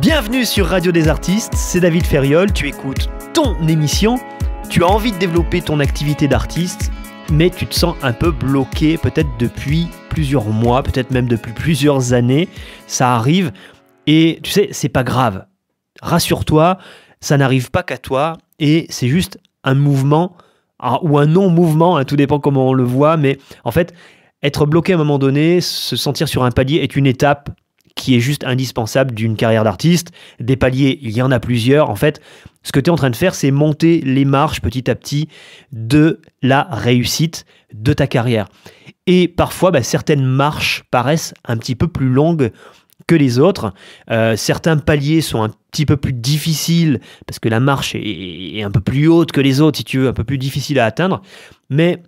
Bienvenue sur Radio des Artistes, c'est David Ferriol, tu écoutes ton émission, tu as envie de développer ton activité d'artiste, mais tu te sens un peu bloqué peut-être depuis plusieurs mois, peut-être même depuis plusieurs années, ça arrive, et tu sais, c'est pas grave. Rassure-toi, ça n'arrive pas qu'à toi, et c'est juste un mouvement, ah, ou un non-mouvement, hein, tout dépend comment on le voit, mais en fait, être bloqué à un moment donné, se sentir sur un palier est une étape qui est juste indispensable d'une carrière d'artiste. Des paliers, il y en a plusieurs. En fait, ce que tu es en train de faire, c'est monter les marches petit à petit de la réussite de ta carrière. Et parfois, bah, certaines marches paraissent un petit peu plus longues que les autres. Euh, certains paliers sont un petit peu plus difficiles parce que la marche est, est, un peu plus haute que les autres, si tu veux, un peu plus difficile à atteindre. Mais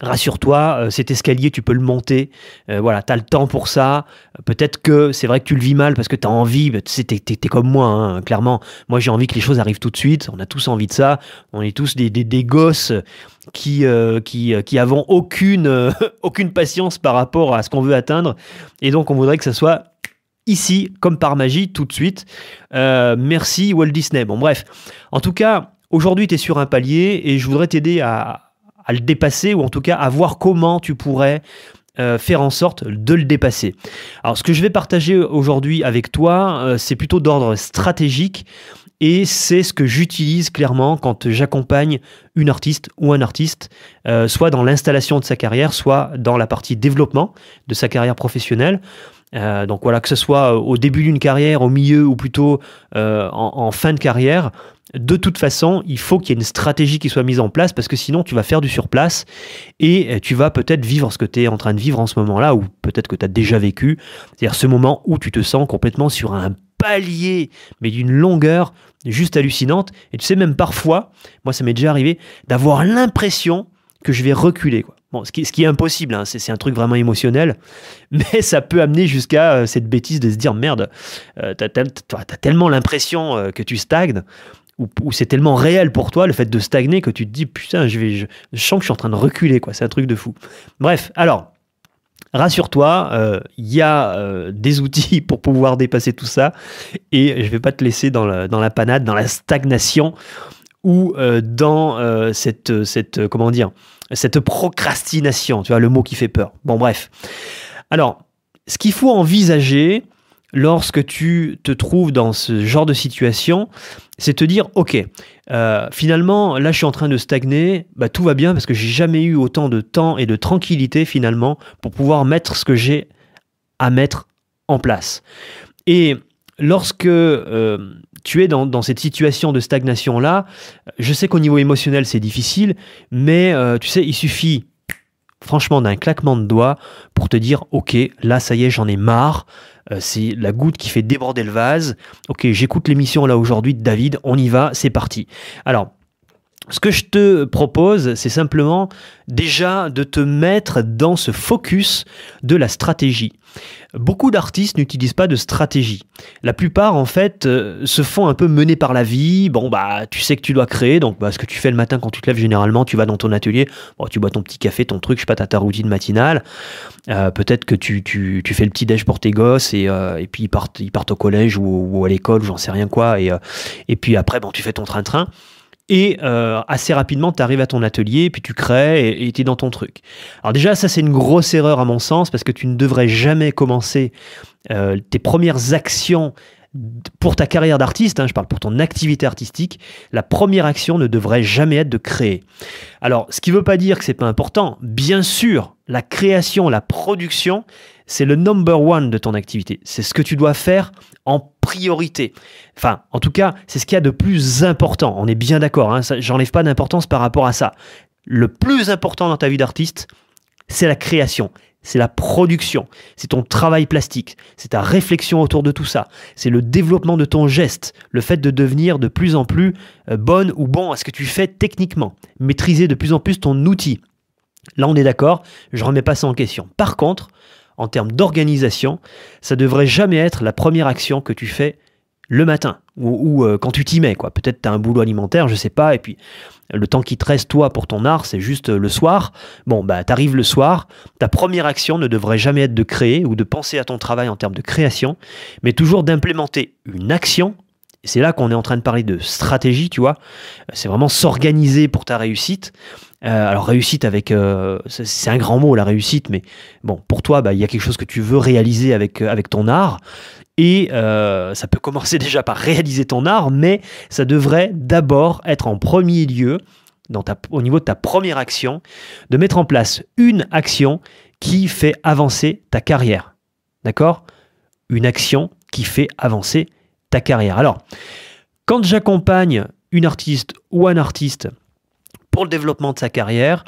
rassure-toi, euh, cet escalier, tu peux le monter. Euh, voilà, tu as le temps pour ça. Euh, peut-être que c'est vrai que tu le vis mal parce que tu as envie. Tu es, comme moi, hein, clairement. Moi, j'ai envie que les choses arrivent tout de suite. On a tous envie de ça. On est tous des, des, gosses qui, qui, qui avons aucune, aucune patience par rapport à ce qu'on veut atteindre. Et donc, on voudrait que ça soit ici, comme par magie, tout de suite. merci Walt Disney. Bon, bref. En tout cas, Aujourd'hui, tu es sur un palier et je voudrais t'aider à, à le dépasser ou en tout cas à voir comment tu pourrais euh, faire en sorte de le dépasser. Alors ce que je vais partager aujourd'hui avec toi, euh, c'est plutôt d'ordre stratégique et c'est ce que j'utilise clairement quand j'accompagne une artiste ou un artiste, euh, soit dans l'installation de sa carrière, soit dans la partie développement de sa carrière professionnelle. Euh, donc voilà, que ce soit euh, au début d'une carrière, au milieu ou plutôt euh, en, en, fin de carrière, de toute façon, il faut qu'il y ait une stratégie qui soit mise en place parce que sinon tu vas faire du surplace et tu vas peut-être vivre ce que tu es en train de vivre en ce moment-là ou peut-être que tu as déjà vécu, c'est-à-dire ce moment où tu te sens complètement sur un palier, mais d'une longueur juste hallucinante. Et tu sais, même parfois, moi ça m'est déjà arrivé, d'avoir l'impression que je vais reculer. Quoi. ce, qui, ce qui est impossible, hein, c'est un truc vraiment émotionnel, mais ça peut amener jusqu'à euh, cette bêtise de se dire merde, euh, tu t'as tellement l'impression euh, que tu stagnes, ou, c'est tellement réel pour toi le fait de stagner que tu te dis putain, je, je, sens que je suis en train de reculer, quoi. c'est un truc de fou. Bref, alors, rassure-toi, il y a des outils pour pouvoir dépasser tout ça et je ne vais pas te laisser dans dans la panade, dans la stagnation ou euh, dans euh, cette, euh, cette, comment dire, cette procrastination, tu vois, le mot qui fait peur. Bon, bref. Alors, ce qu'il faut envisager lorsque tu te trouves dans ce genre de situation, c'est te dire, ok, finalement, là je suis en train de stagner, bah, tout va bien parce que j'ai jamais eu autant de temps et de tranquillité finalement pour pouvoir mettre ce que j'ai à mettre en place. Et lorsque tu es dans, cette situation de stagnation-là. Je sais qu'au niveau émotionnel, c'est difficile, mais euh, tu sais, il suffit franchement d'un claquement de doigts pour te dire, ok, là, ça y est, j'en ai marre. Euh, c'est la goutte qui fait déborder le vase. Ok, j'écoute l'émission là aujourd'hui de David, on y va, c'est parti. Alors, ce que je te propose, c'est simplement déjà de te mettre dans ce focus de la stratégie. Beaucoup d'artistes n'utilisent pas de stratégie. La plupart, en fait, euh, se font un peu mener par la vie. Bon, bah, tu sais que tu dois créer, donc bah, ce que tu fais le matin quand tu te lèves, généralement, tu vas dans ton atelier, tu bois ton petit café, ton truc, je sais pas, ta routine matinale. Euh, peut-être que tu, fais le petit déj pour tes gosses et, euh, puis ils partent, au collège ou, à l'école, j'en sais rien quoi. Et, et puis après, bon, tu fais ton train-train. Et euh, assez rapidement, tu arrives à ton atelier, puis tu crées et tu es dans ton truc. Alors déjà, ça c'est une grosse erreur à mon sens, parce que tu ne devrais jamais commencer euh, tes premières actions pour ta carrière d'artiste, hein, je parle pour ton activité artistique, la première action ne devrait jamais être de créer. Alors, ce qui ne veut pas dire que c'est pas important. Bien sûr, la création, la production, c'est le number one de ton activité. C'est ce que tu dois faire en priorité. Enfin, en tout cas, c'est ce qu'il y a de plus important. On est bien d'accord, hein, j'enlève pas d'importance par rapport à ça. Le plus important dans ta vie d'artiste, c'est la création, c'est la production, c'est ton travail plastique, c'est ta réflexion autour de tout ça, c'est le développement de ton geste, le fait de devenir de plus en plus euh, bonne ou bon à ce que tu fais techniquement, maîtriser de plus en plus ton outil. Là, on est d'accord, je remets pas ça en question. Par contre, en termes d'organisation, ça devrait jamais être la première action que tu fais le matin ou, euh, quand tu t'y mets quoi. Peut-être tu as un boulot alimentaire, je sais pas et puis le temps qui te reste toi pour ton art, c'est juste euh, le soir. Bon bah arrives le soir, ta première action ne devrait jamais être de créer ou de penser à ton travail en termes de création, mais toujours d'implémenter une action. C'est là qu'on est en train de parler de stratégie, tu vois. C'est vraiment s'organiser pour ta réussite. Euh, alors réussite avec, euh, c'est un grand mot la réussite, mais bon, pour toi, bah, il y a quelque chose que tu veux réaliser avec, euh, avec ton art. Et ça peut commencer déjà par réaliser ton art, mais ça devrait d'abord être en premier lieu, dans au niveau de ta première action, de mettre en place une action qui fait avancer ta carrière. D'accord Une action qui fait avancer ta carrière. Alors, quand j'accompagne une artiste ou un artiste pour le développement de sa carrière,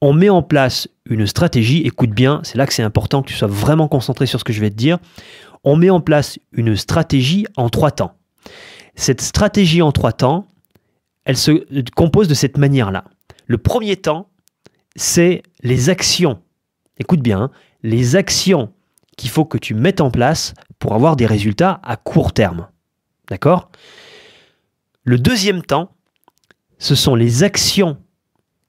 on met en place une stratégie, écoute bien, c'est là que c'est important que tu sois vraiment concentré sur ce que je vais te dire, on met en place une stratégie en trois temps. Cette stratégie en trois temps, elle se compose de cette manière-là. Le premier temps, c'est les actions. Écoute bien, hein. les actions qu'il faut que tu mettes en place pour avoir des résultats à court terme. D'accord Le deuxième temps, ce sont les actions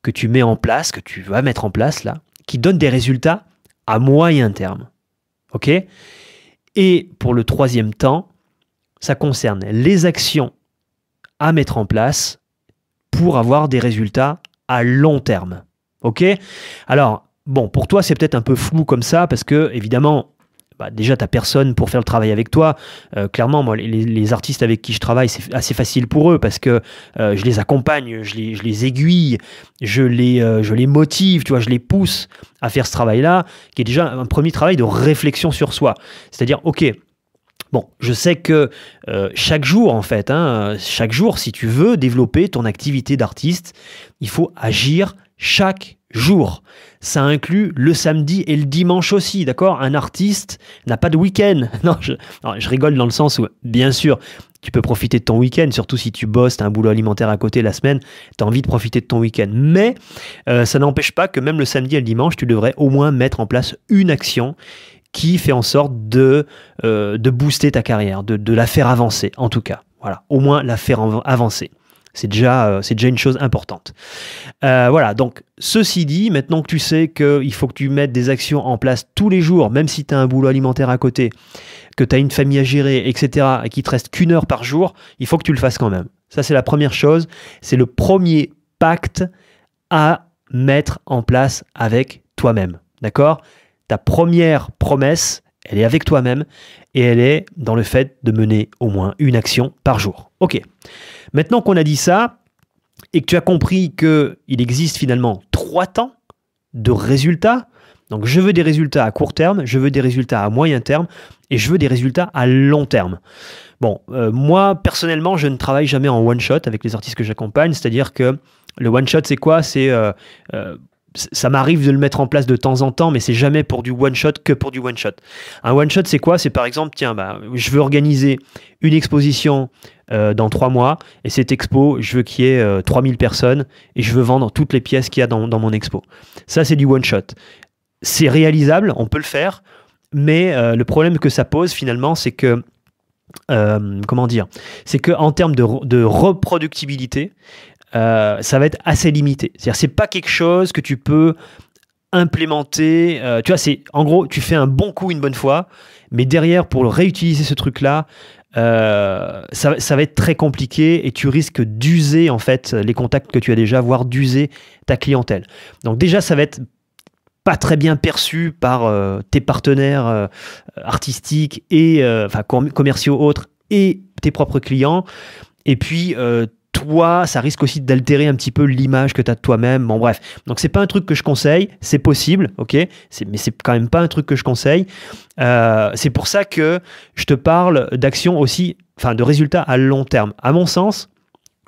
que tu mets en place, que tu vas mettre en place là, qui donnent des résultats à moyen terme. OK Et pour le troisième temps, ça concerne les actions à mettre en place pour avoir des résultats à long terme. OK Alors, bon, pour toi, c'est peut-être un peu flou comme ça parce que évidemment, bah, déjà, tu personne pour faire le travail avec toi. Euh, clairement, moi, les, les, artistes avec qui je travaille, c'est assez facile pour eux parce que euh, je les accompagne, je les, je les aiguille, je les, euh, je les motive, tu vois, je les pousse à faire ce travail-là, qui est déjà un premier travail de réflexion sur soi. C'est-à-dire, OK, Bon, je sais que chaque jour, en fait, hein, chaque jour, si tu veux développer ton activité d'artiste, il faut agir chaque Jour, Ça inclut le samedi et le dimanche aussi, d'accord Un artiste n'a pas de week-end. Non je, rigole dans le sens où, bien sûr, tu peux profiter de ton week-end, surtout si tu bosses, tu un boulot alimentaire à côté la semaine, tu as envie de profiter de ton week-end. Mais euh, ça n'empêche pas que même le samedi et le dimanche, tu devrais au moins mettre en place une action qui fait en sorte de, euh, de booster ta carrière, de, de la faire avancer en tout cas. Voilà, au moins la faire avancer. C'est déjà, euh, déjà une chose importante. Euh, voilà, donc ceci dit, maintenant que tu sais qu'il faut que tu mettes des actions en place tous les jours, même si tu as un boulot alimentaire à côté, que tu as une famille à gérer, etc., et qu'il te reste qu'une heure par jour, il faut que tu le fasses quand même. Ça, c'est la première chose. C'est le premier pacte à mettre en place avec toi-même. D'accord Ta première promesse, elle est avec toi-même et elle est dans le fait de mener au moins une action par jour. Ok. Maintenant qu'on a dit ça, et que tu as compris qu'il existe finalement trois temps de résultats, donc je veux des résultats à court terme, je veux des résultats à moyen terme, et je veux des résultats à long terme. Bon, euh, moi personnellement, je ne travaille jamais en one shot avec les artistes que j'accompagne, c'est-à-dire que le one shot, c'est quoi C'est euh, euh, ça m'arrive de le mettre en place de temps en temps, mais c'est jamais pour du one shot que pour du one shot. Un one shot, c'est quoi C'est par exemple, tiens, bah, je veux organiser une exposition euh, dans trois mois, et cette expo, je veux qu'il y ait 3000 euh, personnes, et je veux vendre toutes les pièces qu'il y a dans, mon expo. Ça, c'est du one shot. C'est réalisable, on peut le faire, mais euh, le problème que ça pose finalement, c'est que comment dire C'est que en termes de, de, reproductibilité, euh, ça va être assez limité. C'est-à-dire, c'est pas quelque chose que tu peux implémenter. Euh, tu vois, c'est en gros, tu fais un bon coup une bonne fois, mais derrière, pour réutiliser ce truc-là, euh, ça, va être très compliqué et tu risques d'user en fait les contacts que tu as déjà, voire d'user ta clientèle. Donc déjà, ça va être pas très bien perçu par tes partenaires artistiques et enfin commerciaux autres et tes propres clients. Et puis toi, ça risque aussi d'altérer un petit peu l'image que tu as de toi-même. Bon, bref. Donc, c'est pas un truc que je conseille. C'est possible, ok Mais c'est quand même pas un truc que je conseille. Euh, c'est pour ça que je te parle d'action aussi, enfin, de résultats à long terme. À mon sens,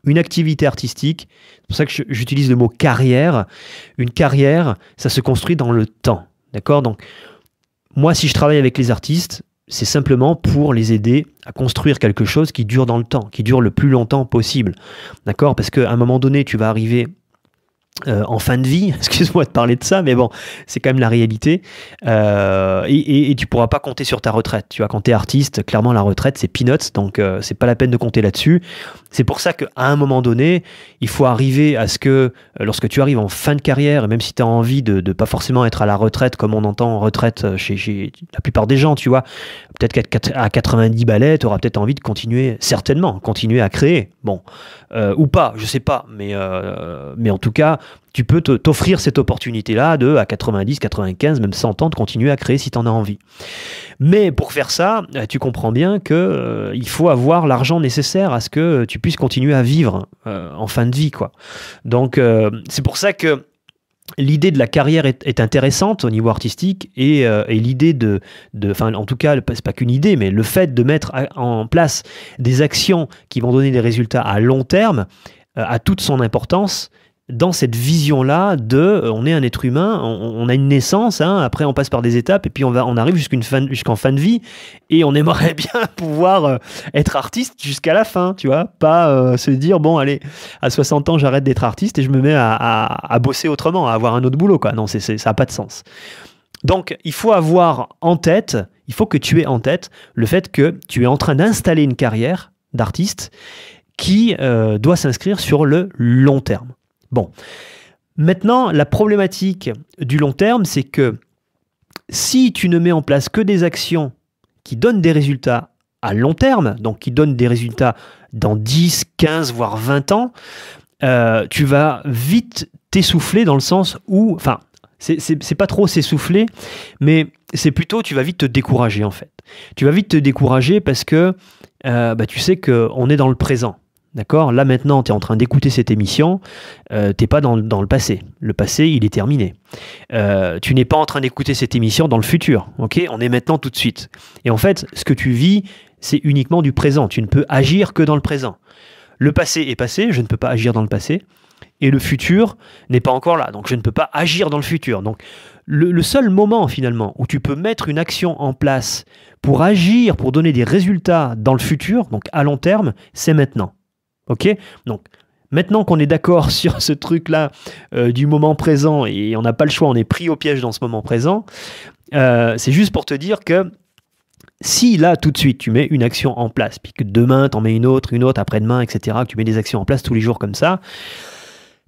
une activité artistique, c'est pour ça que j'utilise le mot carrière. Une carrière, ça se construit dans le temps. D'accord Donc, moi, si je travaille avec les artistes, c'est simplement pour les aider à construire quelque chose qui dure dans le temps, qui dure le plus longtemps possible. D'accord Parce qu'à un moment donné, tu vas arriver euh, en fin de vie, excuse-moi de parler de ça, mais bon, c'est quand même la réalité. Euh, et, tu ne tu pourras pas compter sur ta retraite. Tu vois, quand es artiste, clairement la retraite c'est peanuts, donc ce euh, c'est pas la peine de compter là-dessus. C'est pour ça qu'à un moment donné, il faut arriver à ce que, euh, lorsque tu arrives en fin de carrière, même si tu as envie de ne pas forcément être à la retraite, comme on entend en retraite euh, chez, la plupart des gens, tu vois, peut-être qu'à 90 balais, tu auras peut-être envie de continuer, certainement, continuer à créer. Bon, euh, ou pas, je sais pas, mais, mais en tout cas, tu peux t'offrir cette opportunité-là de, à 90, 95, même 100 ans, de continuer à créer si tu en as envie. Mais pour faire ça, tu comprends bien qu'il il faut avoir l'argent nécessaire à ce que tu puisse continuer à vivre euh, en fin de vie. quoi. Donc euh, c'est pour ça que l'idée de la carrière est, intéressante au niveau artistique et, euh, l'idée de, enfin en tout cas c'est pas qu'une idée mais le fait de mettre en place des actions qui vont donner des résultats à long terme a toute son importance dans cette vision-là de euh, on est un être humain, on, a une naissance, hein, après on passe par des étapes et puis on, va, on arrive jusqu'en fin, jusqu'en fin de vie et on aimerait bien pouvoir euh, être artiste jusqu'à la fin, tu vois, pas euh, se dire bon allez, à 60 ans j'arrête d'être artiste et je me mets à, bosser autrement, à avoir un autre boulot, quoi. Non, ça n'a pas de sens. Donc il faut avoir en tête, il faut que tu aies en tête le fait que tu es en train d'installer une carrière d'artiste qui doit s'inscrire sur le long terme. Bon. Maintenant, la problématique du long terme, c'est que si tu ne mets en place que des actions qui donnent des résultats à long terme, donc qui donnent des résultats dans 10, 15, voire 20 ans, euh, tu vas vite t'essouffler dans le sens où, enfin, c'est pas trop s'essouffler, mais c'est plutôt tu vas vite te décourager en fait. Tu vas vite te décourager parce que euh, bah, tu sais qu'on est dans le présent. D'accord Là maintenant, tu es en train d'écouter cette émission, tu euh, t'es pas dans, le passé. Le passé, il est terminé. Euh, tu n'es pas en train d'écouter cette émission dans le futur. Ok On est maintenant tout de suite. Et en fait, ce que tu vis, c'est uniquement du présent. Tu ne peux agir que dans le présent. Le passé est passé, je ne peux pas agir dans le passé. Et le futur n'est pas encore là. Donc je ne peux pas agir dans le futur. Donc le seul moment finalement où tu peux mettre une action en place pour agir, pour donner des résultats dans le futur, donc à long terme, c'est maintenant. Ok Donc, maintenant qu'on est d'accord sur ce truc-là euh, du moment présent et on n'a pas le choix, on est pris au piège dans ce moment présent, euh, c'est juste pour te dire que si là, tout de suite, tu mets une action en place, puis que demain, tu en mets une autre, une autre, après-demain, etc., que tu mets des actions en place tous les jours comme ça,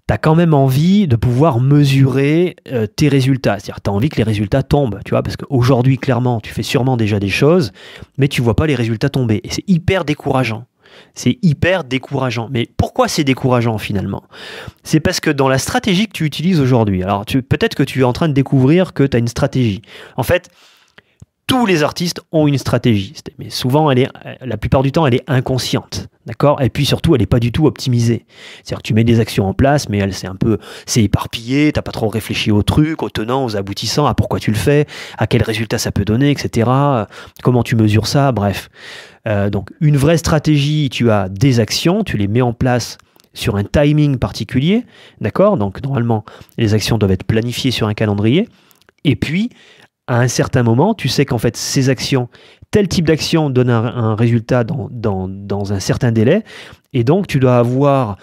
tu as quand même envie de pouvoir mesurer euh, tes résultats. C'est-à-dire, tu as envie que les résultats tombent, tu vois, parce qu'aujourd'hui, clairement, tu fais sûrement déjà des choses, mais tu vois pas les résultats tomber. Et c'est hyper décourageant. C'est hyper décourageant. Mais pourquoi c'est décourageant finalement C'est parce que dans la stratégie que tu utilises aujourd'hui, alors peut-être que tu es en train de découvrir que tu as une stratégie. En fait, tous les artistes ont une stratégie, mais souvent, elle est, euh, la plupart du temps, elle est inconsciente, d'accord Et puis surtout, elle n'est pas du tout optimisée. C'est-à-dire que tu mets des actions en place, mais elle, c'est un peu, c'est éparpillé, t'as pas trop réfléchi au truc, aux tenants, aux aboutissants, à pourquoi tu le fais, à quel résultat ça peut donner, etc. Comment tu mesures ça, bref. Euh, donc, une vraie stratégie, tu as des actions, tu les mets en place sur un timing particulier, d'accord Donc, normalement, les actions doivent être planifiées sur un calendrier. Et puis, à un certain moment, tu sais qu'en fait, ces actions, tel type d'action donne un, résultat dans, un certain délai, et donc tu dois avoir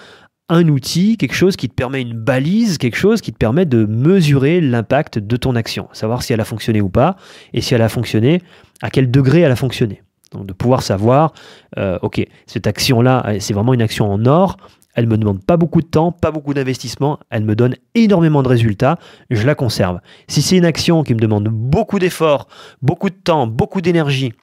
un outil, quelque chose qui te permet une balise, quelque chose qui te permet de mesurer l'impact de ton action, savoir si elle a fonctionné ou pas, et si elle a fonctionné, à quel degré elle a fonctionné. Donc de pouvoir savoir, euh, ok, cette action-là, c'est vraiment une action en or, elle me demande pas beaucoup de temps, pas beaucoup d'investissement. Elle me donne énormément de résultats. Je la conserve. Si c'est une action qui me demande beaucoup d'efforts, beaucoup de temps, beaucoup d'énergie,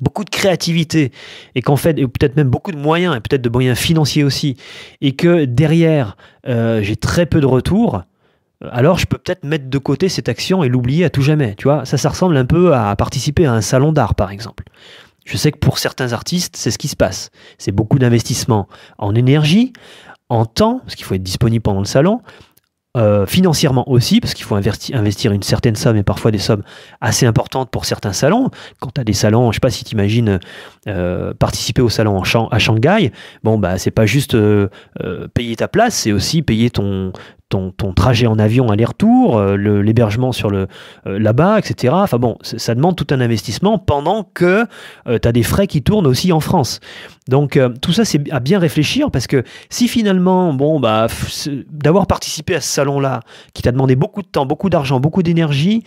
beaucoup de créativité et qu'en fait, peut-être même beaucoup de moyens et peut-être de moyens financiers aussi, et que derrière, euh, j'ai très peu de retours, euh, alors je peux peut-être mettre de côté cette action et l'oublier à tout jamais. Tu vois, ça, ça ressemble un peu à participer à un salon d'art, par exemple. Je sais que pour certains artistes, c'est ce qui se passe. C'est beaucoup d'investissement en énergie, en temps, parce qu'il faut être disponible pendant le salon, euh, financièrement aussi, parce qu'il faut investir une certaine somme et parfois des sommes assez importantes pour certains salons. Quand tu as des salons, je ne sais pas si tu imagines euh, participer au salon à Shanghai, bon, bah, c'est pas juste euh, payer ta place, c'est aussi payer ton, ton, trajet en avion aller-retour, euh, l'hébergement sur le euh, là-bas, etc. Enfin bon, ça demande tout un investissement pendant que euh, tu as des frais qui tournent aussi en France. Donc tout ça, c'est à bien réfléchir parce que si finalement, bon, bah, d'avoir participé à ce salon-là, qui t'a demandé beaucoup de temps, beaucoup d'argent, beaucoup d'énergie,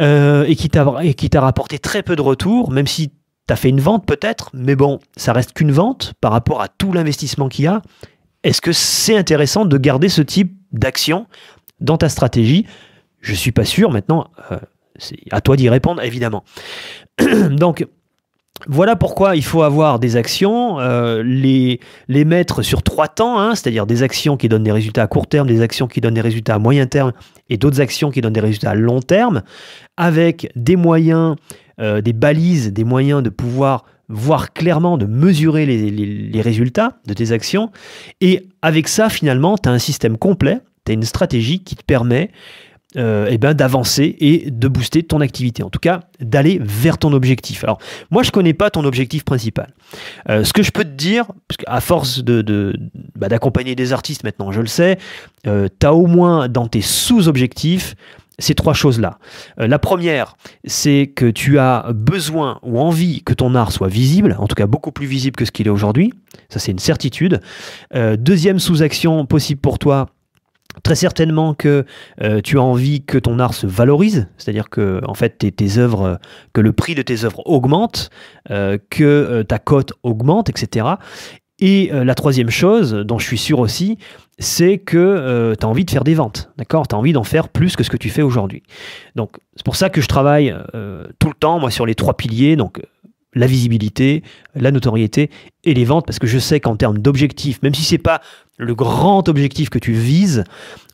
et qui t'a rapporté très peu de retours, même si tu as fait une vente peut-être, mais bon, ça reste qu'une vente par rapport à tout l'investissement qu'il y a. Est-ce que c'est intéressant de garder ce type d'action dans ta stratégie Je ne suis pas sûr. Maintenant, euh, c'est à toi d'y répondre, évidemment. Donc, voilà pourquoi il faut avoir des actions, euh, les, les, mettre sur trois temps, hein, c'est-à-dire des actions qui donnent des résultats à court terme, des actions qui donnent des résultats à moyen terme et d'autres actions qui donnent des résultats à long terme, avec des moyens, euh, des balises, des moyens de pouvoir voir clairement, de mesurer les, résultats de tes actions. Et avec ça, finalement, tu as un système complet, tu as une stratégie qui te permet euh, eh ben, d'avancer et de booster ton activité. En tout cas, d'aller vers ton objectif. Alors, moi, je ne connais pas ton objectif principal. Euh, ce que je peux te dire, parce qu'à force de, bah, d'accompagner des artistes maintenant, je le sais, euh, tu as au moins dans tes sous-objectifs ces trois choses-là. Euh, la première, c'est que tu as besoin ou envie que ton art soit visible, en tout cas beaucoup plus visible que ce qu'il est aujourd'hui. Ça, c'est une certitude. Euh, deuxième sous-action possible pour toi, Très certainement que euh, tu as envie que ton art se valorise, c'est-à-dire que en fait tes, œuvres, que le prix de tes œuvres augmente, que ta cote augmente, etc. Et euh, la troisième chose, dont je suis sûr aussi, c'est que euh, tu as envie de faire des ventes, d'accord Tu as envie d'en faire plus que ce que tu fais aujourd'hui. Donc, c'est pour ça que je travaille euh, tout le temps, moi, sur les trois piliers, donc la visibilité, la notoriété et les ventes, parce que je sais qu'en termes d'objectifs, même si ce n'est pas le grand objectif que tu vises,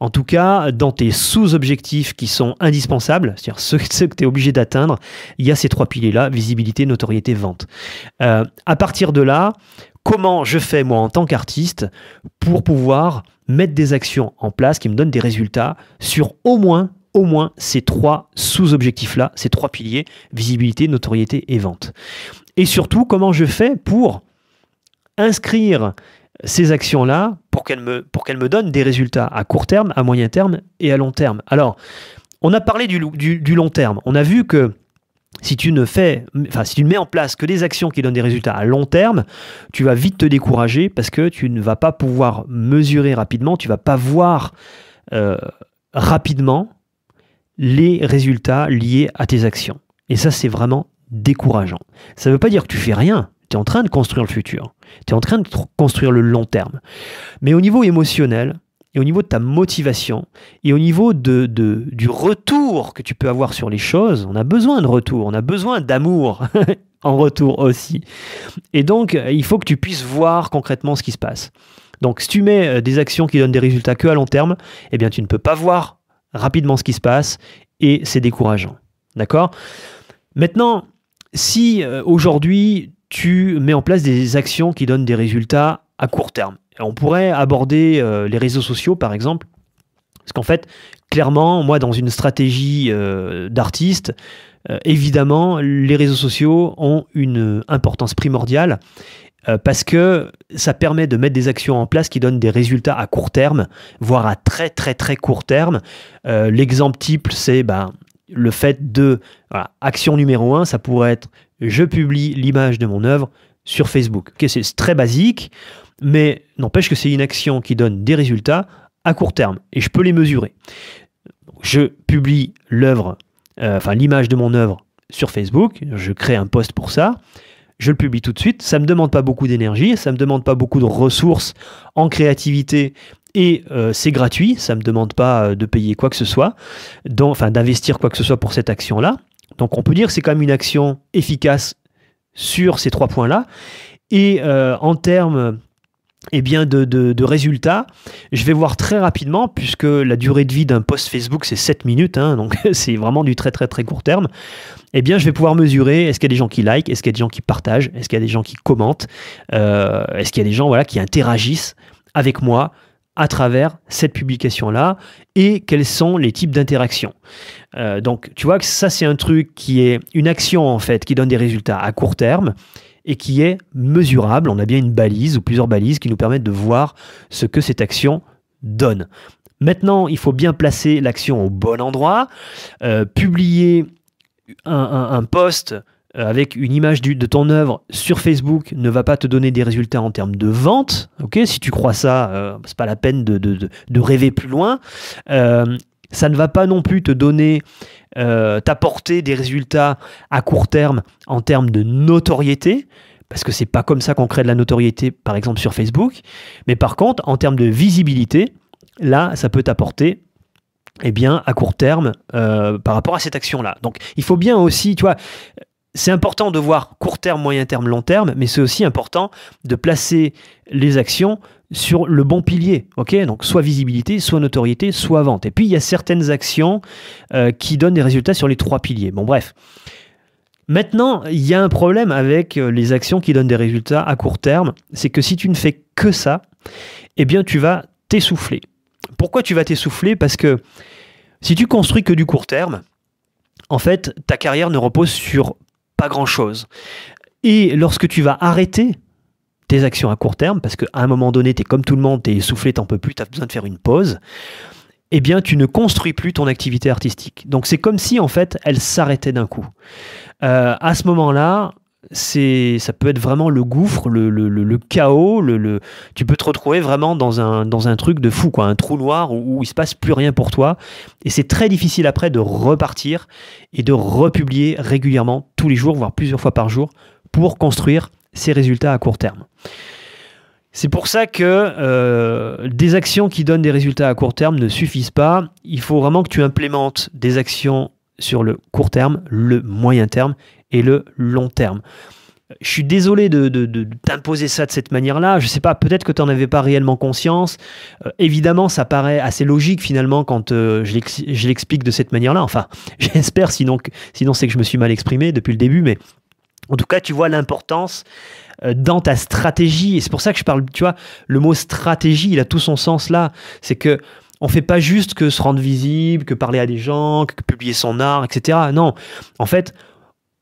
en tout cas, dans tes sous-objectifs qui sont indispensables, c'est-à-dire ceux, que tu es obligé d'atteindre, il y a ces trois piliers-là, visibilité, notoriété, vente. à partir de là, comment je fais moi en tant qu'artiste pour pouvoir mettre des actions en place qui me donnent des résultats sur au moins au moins ces trois sous-objectifs-là, ces trois piliers, visibilité, notoriété et vente. Et surtout, comment je fais pour inscrire ces actions-là pour qu'elles me, pour me donnent des résultats à court terme, à moyen terme et à long terme. Alors, on a parlé du long terme. On a vu que si tu ne fais, si tu mets en place que des actions qui donnent des résultats à long terme, tu vas vite te décourager parce que tu ne vas pas pouvoir mesurer rapidement, tu vas pas voir euh, rapidement les résultats liés à tes actions. Et ça, c'est vraiment décourageant. Ça ne veut pas dire que tu fais rien. Tu es en train de construire le futur. Tu es en train de construire le long terme. Mais au niveau émotionnel, et au niveau de ta motivation, et au niveau du retour que tu peux avoir sur les choses, on a besoin de retour, on a besoin d'amour en retour aussi. Et donc, euh, il faut que tu puisses voir concrètement ce qui se passe. Donc, si tu mets euh, des actions qui donnent des résultats que à long terme, eh bien, tu ne peux pas voir rapidement ce qui se passe, et c'est décourageant. D'accord Maintenant, si euh, aujourd'hui tu mets en place des actions qui donnent des résultats à court terme, on pourrait aborder euh, les réseaux sociaux, par exemple, parce qu'en fait, clairement, moi, dans une stratégie euh, d'artiste, euh, évidemment, les réseaux sociaux ont une importance primordiale parce que ça permet de mettre des actions en place qui donnent des résultats à court terme, voire à très très très court terme. L'exemple type, c'est ben, le fait de... action numéro 1, ça pourrait être je publie l'image de mon œuvre sur Facebook. c'est très basique, mais n'empêche que c'est une action qui donne des résultats à court terme et je peux les mesurer. Je publie l'œuvre, euh, enfin l'image de mon œuvre sur Facebook, je crée un post pour ça, je le publie tout de suite, ça ne me demande pas beaucoup d'énergie, ça ne me demande pas beaucoup de ressources en créativité et euh, c'est gratuit, ça ne me demande pas euh, de payer quoi que ce soit, enfin d'investir quoi que ce soit pour cette action-là. Donc on peut dire que c'est quand même une action efficace sur ces trois points-là. Et euh, en termes eh bien de, de, résultats, je vais voir très rapidement, puisque la durée de vie d'un post Facebook, c'est 7 minutes, hein, donc c'est vraiment du très très très court terme, eh bien je vais pouvoir mesurer est-ce qu'il y a des gens qui likent, est-ce qu'il y a des gens qui partagent, est-ce qu'il y a des gens qui commentent, euh, est-ce qu'il y a des gens voilà, qui interagissent avec moi à travers cette publication-là et quels sont les types d'interactions. Euh, donc tu vois que ça c'est un truc qui est une action en fait qui donne des résultats à court terme et qui est mesurable. On a bien une balise ou plusieurs balises qui nous permettent de voir ce que cette action donne. Maintenant, il faut bien placer l'action au bon endroit, euh, publier un, poste un euh, avec une image de ton œuvre sur Facebook ne va pas te donner des résultats en termes de vente. Ok, si tu crois ça, euh, c'est pas la peine de, rêver plus loin. Euh, ça ne va pas non plus te donner, t'apporter des résultats à court terme en termes de notoriété. Parce que c'est pas comme ça qu'on crée de la notoriété, par exemple sur Facebook. Mais par contre, en termes de visibilité, là, ça peut t'apporter eh bien, à court terme par rapport à cette action-là. Donc, il faut bien aussi, tu vois, c'est important de voir court terme, moyen terme, long terme, mais c'est aussi important de placer les actions sur le bon pilier. ok Donc, soit visibilité, soit notoriété, soit vente. Et puis, il y a certaines actions euh, qui donnent des résultats sur les trois piliers. Bon, bref. Maintenant, il y a un problème avec euh, les actions qui donnent des résultats à court terme. C'est que si tu ne fais que ça, eh bien, tu vas t'essouffler. Pourquoi tu vas t'essouffler Parce que si tu construis que du court terme, en fait, ta carrière ne repose sur pas grand-chose. Et lorsque tu vas arrêter tes actions à court terme, parce qu'à un moment donné, tu es comme tout le monde, tu es essoufflé, n'en peux plus, tu as besoin de faire une pause, eh bien, tu ne construis plus ton activité artistique. Donc, c'est comme si, en fait, elle s'arrêtait d'un coup. Euh, à ce moment-là, c'est ça peut être vraiment le gouffre, le, chaos. Le, tu peux te retrouver vraiment dans un, dans un truc de fou, quoi, un trou noir où, où il se passe plus rien pour toi. Et c'est très difficile après de repartir et de republier régulièrement tous les jours, voire plusieurs fois par jour, pour construire ces résultats à court terme. C'est pour ça que euh, des actions qui donnent des résultats à court terme ne suffisent pas. Il faut vraiment que tu implémentes des actions sur le court terme, le moyen terme et le long terme. Je suis désolé de, t'imposer ça de cette manière-là. Je sais pas, peut-être que tu n'en avais pas réellement conscience. Euh, évidemment, ça paraît assez logique finalement quand euh, je l'explique de cette manière-là. Enfin, j'espère, sinon, sinon c'est que je me suis mal exprimé depuis le début, mais en tout cas, tu vois l'importance euh, dans ta stratégie. Et c'est pour ça que je parle, tu vois, le mot stratégie, il a tout son sens là. C'est que on fait pas juste que se rendre visible, que parler à des gens, que publier son art, etc. Non, en fait,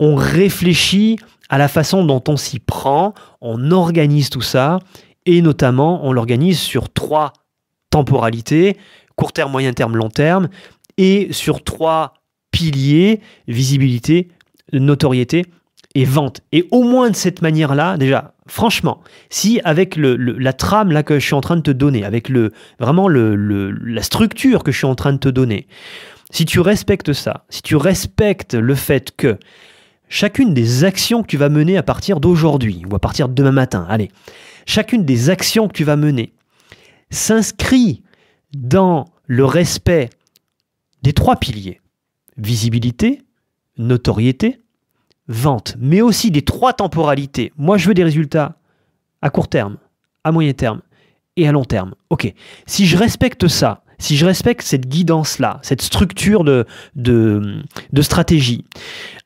on réfléchit à la façon dont on s'y prend, on organise tout ça, et notamment on l'organise sur trois temporalités, court terme, moyen terme, long terme, et sur trois piliers, visibilité, notoriété et vente. Et au moins de cette manière-là, déjà, franchement, si avec la trame là que je suis en train de te donner, avec vraiment la structure que je suis en train de te donner, si tu respectes ça, si tu respectes le fait que chacune des actions que tu vas mener à partir d'aujourd'hui ou à partir de demain matin, allez, chacune des actions que tu vas mener s'inscrit dans le respect des trois piliers visibilité, notoriété, vente, mais aussi des trois temporalités. Moi, je veux des résultats à court terme, à moyen terme et à long terme. Ok, si je respecte ça, si je respecte cette guidance-là, cette structure de, de, stratégie,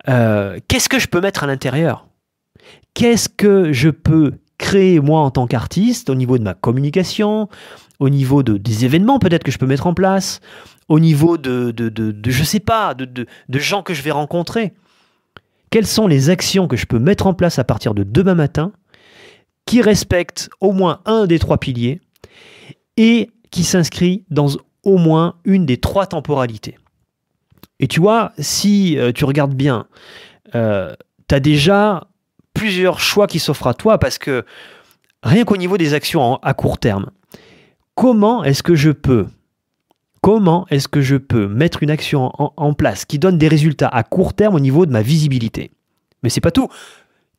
euh, qu'est-ce que je peux mettre à l'intérieur Qu'est-ce que je peux créer moi en tant qu'artiste au niveau de ma communication, au niveau de, des événements peut-être que je peux mettre en place, au niveau de, de, de, je sais pas, de, gens que je vais rencontrer. Quelles sont les actions que je peux mettre en place à partir de demain matin qui respectent au moins un des trois piliers et qui s'inscrit dans au moins une des trois temporalités. Et tu vois, si euh, tu regardes bien, euh, tu as déjà plusieurs choix qui s'offrent à toi parce que rien qu'au niveau des actions à court terme, comment est-ce que je peux comment est-ce que je peux mettre une action en, place qui donne des résultats à court terme au niveau de ma visibilité Mais c'est pas tout.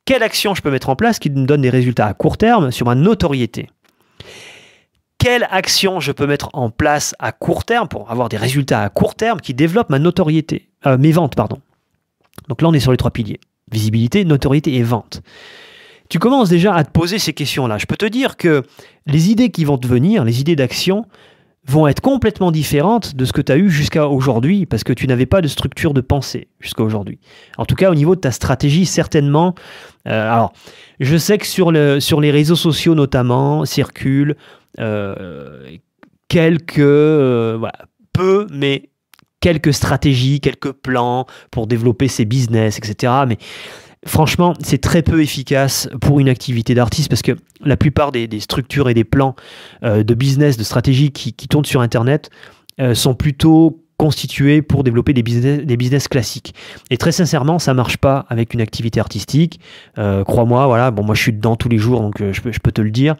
Quelle action je peux mettre en place qui me donne des résultats à court terme sur ma notoriété quelle action je peux mettre en place à court terme pour avoir des résultats à court terme qui développent ma notoriété, euh, mes ventes, pardon. Donc là, on est sur les trois piliers visibilité, notoriété et vente. Tu commences déjà à te poser ces questions-là. Je peux te dire que les idées qui vont te venir, les idées d'action, vont être complètement différentes de ce que tu as eu jusqu'à aujourd'hui, parce que tu n'avais pas de structure de pensée jusqu'à aujourd'hui. En tout cas, au niveau de ta stratégie, certainement. Euh, alors, je sais que sur, sur les réseaux sociaux notamment, circulent euh, quelques, euh, peu, mais quelques stratégies, quelques plans pour développer ses business, etc. Mais franchement, c'est très peu efficace pour une activité d'artiste parce que la plupart des, structures et des plans euh, de business, de stratégie qui, qui tournent sur Internet sont plutôt constitué pour développer des business, classiques. Et très sincèrement, ça marche pas avec une activité artistique. Euh, crois-moi, voilà. Bon, moi, je suis dedans tous les jours, donc euh, je, peux, je peux te le dire.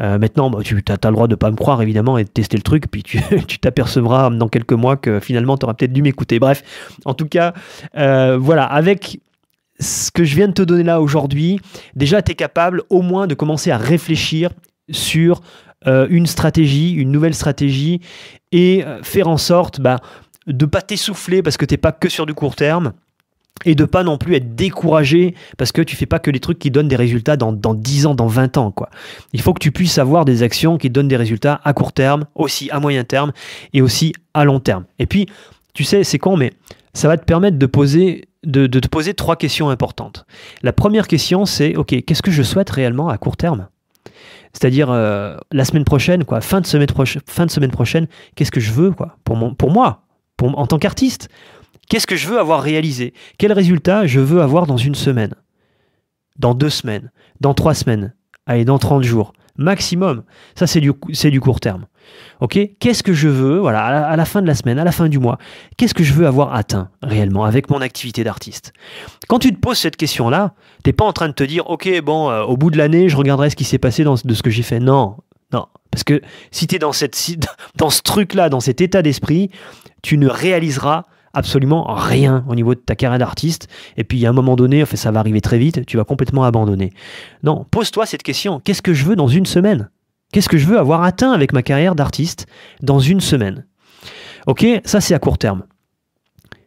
Euh, maintenant, bah, tu as, le droit de pas me croire, évidemment, et de tester le truc. Puis tu t'apercevras dans quelques mois que finalement, tu auras peut-être dû m'écouter. Bref, en tout cas, voilà. Avec ce que je viens de te donner là aujourd'hui, déjà, tu es capable au moins de commencer à réfléchir sur euh, une stratégie, une nouvelle stratégie, et euh, faire en sorte bah, de pas t'essouffler parce que tu t'es pas que sur du court terme et de pas non plus être découragé parce que tu fais pas que les trucs qui donnent des résultats dans, 10 ans, dans 20 ans. Quoi. Il faut que tu puisses avoir des actions qui donnent des résultats à court terme, aussi à moyen terme et aussi à long terme. Et puis, tu sais, c'est con, mais ça va te permettre de poser de, de te poser trois questions importantes. La première question, c'est, OK, qu'est-ce que je souhaite réellement à court terme c'est-à-dire euh, la semaine prochaine, quoi, fin de semaine, fin de semaine prochaine, qu'est-ce que je veux quoi, pour, mon, pour moi, en tant qu'artiste Qu'est-ce que je veux avoir réalisé Quel résultat je veux avoir dans une semaine Dans deux semaines Dans trois semaines Allez, dans 30 jours maximum. Ça, c'est du, du court terme. Ok Qu'est-ce que je veux, voilà, à la, fin de la semaine, à la fin du mois, qu'est-ce que je veux avoir atteint réellement avec mon activité d'artiste Quand tu te poses cette question-là, t'es pas en train de te dire, ok, bon, euh, au bout de l'année, je regarderai ce qui s'est passé de ce que j'ai fait. Non, non. Parce que si tu es dans, dans ce truc-là, dans cet état d'esprit, tu ne réaliseras absolument rien au niveau de ta carrière d'artiste. Et puis, à un moment donné, fait ça va arriver très vite, tu vas complètement abandonner. Non, pose-toi cette question. Qu'est-ce que je veux dans une semaine Qu'est-ce que je veux avoir atteint avec ma carrière d'artiste dans une semaine Ok, ça c'est à court terme.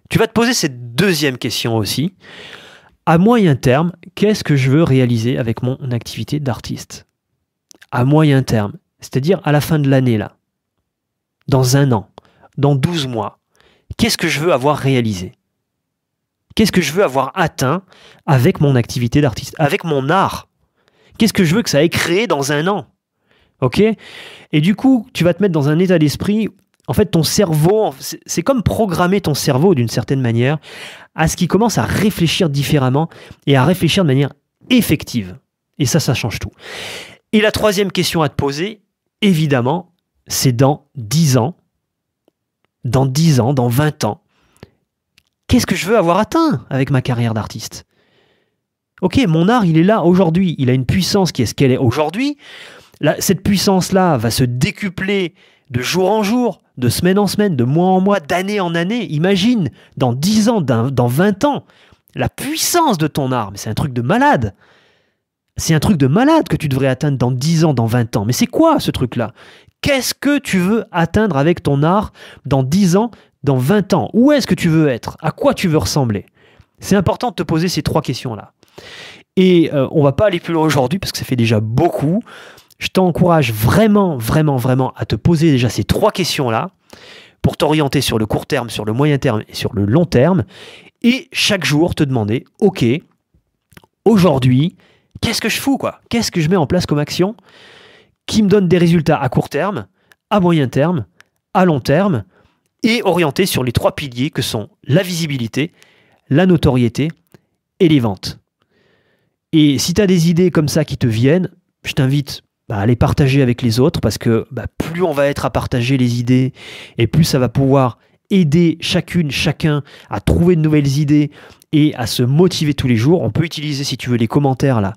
Tu vas te poser cette deuxième question aussi. À moyen terme, qu'est-ce que je veux réaliser avec mon activité d'artiste À moyen terme, c'est-à-dire à la fin de l'année là, dans un an, dans 12 mois, Qu'est-ce que je veux avoir réalisé Qu'est-ce que je veux avoir atteint avec mon activité d'artiste, avec mon art Qu'est-ce que je veux que ça ait créé dans un an Ok Et du coup, tu vas te mettre dans un état d'esprit. En fait, ton cerveau, c'est comme programmer ton cerveau d'une certaine manière à ce qu'il commence à réfléchir différemment et à réfléchir de manière effective. Et ça, ça change tout. Et la troisième question à te poser, évidemment, c'est dans dix ans, dans 10 ans, dans 20 ans, qu'est-ce que je veux avoir atteint avec ma carrière d'artiste Ok, mon art, il est là aujourd'hui, il a une puissance qui est ce qu'elle est aujourd'hui. Cette puissance-là va se décupler de jour en jour, de semaine en semaine, de mois en mois, d'année en année. Imagine, dans 10 ans, dans 20 ans, la puissance de ton art, mais c'est un truc de malade. C'est un truc de malade que tu devrais atteindre dans 10 ans, dans 20 ans. Mais c'est quoi ce truc-là Qu'est-ce que tu veux atteindre avec ton art dans 10 ans, dans 20 ans Où est-ce que tu veux être À quoi tu veux ressembler C'est important de te poser ces trois questions-là. Et on euh, on va pas aller plus loin aujourd'hui parce que ça fait déjà beaucoup. Je t'encourage vraiment, vraiment, vraiment à te poser déjà ces trois questions-là pour t'orienter sur le court terme, sur le moyen terme et sur le long terme. Et chaque jour, te demander, OK, aujourd'hui, qu'est-ce que je fous quoi Qu'est-ce que je mets en place comme action qui me donne des résultats à court terme, à moyen terme, à long terme, et orienté sur les trois piliers que sont la visibilité, la notoriété et les ventes. Et si tu as des idées comme ça qui te viennent, je t'invite bah, à les partager avec les autres parce que bah, plus on va être à partager les idées et plus ça va pouvoir aider chacune, chacun à trouver de nouvelles idées et à se motiver tous les jours. On peut utiliser, si tu veux, les commentaires là,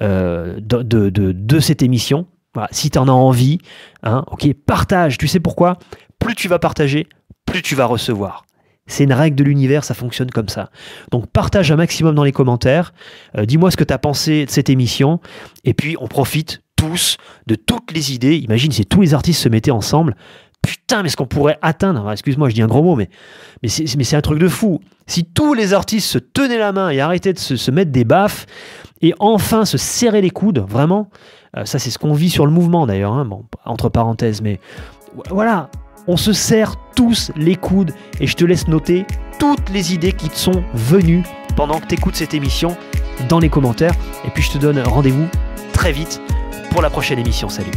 euh, de cette émission si tu en as envie, hein, ok, partage. Tu sais pourquoi Plus tu vas partager, plus tu vas recevoir. C'est une règle de l'univers, ça fonctionne comme ça. Donc partage un maximum dans les commentaires, euh, dis-moi ce que tu as pensé de cette émission, et puis on profite tous de toutes les idées. Imagine si tous les artistes se mettaient ensemble putain, mais ce qu'on pourrait atteindre, excuse-moi, je dis un gros mot, mais, mais c'est un truc de fou. Si tous les artistes se tenaient la main et arrêtaient de se, mettre des baffes et enfin se serrer les coudes, vraiment, euh, ça c'est ce qu'on vit sur le mouvement d'ailleurs, hein, entre parenthèses, mais voilà, on se serre tous les coudes et je te laisse noter toutes les idées qui te sont venues pendant que tu écoutes cette émission dans les commentaires. Et puis je te donne rendez-vous très vite pour la prochaine émission. Salut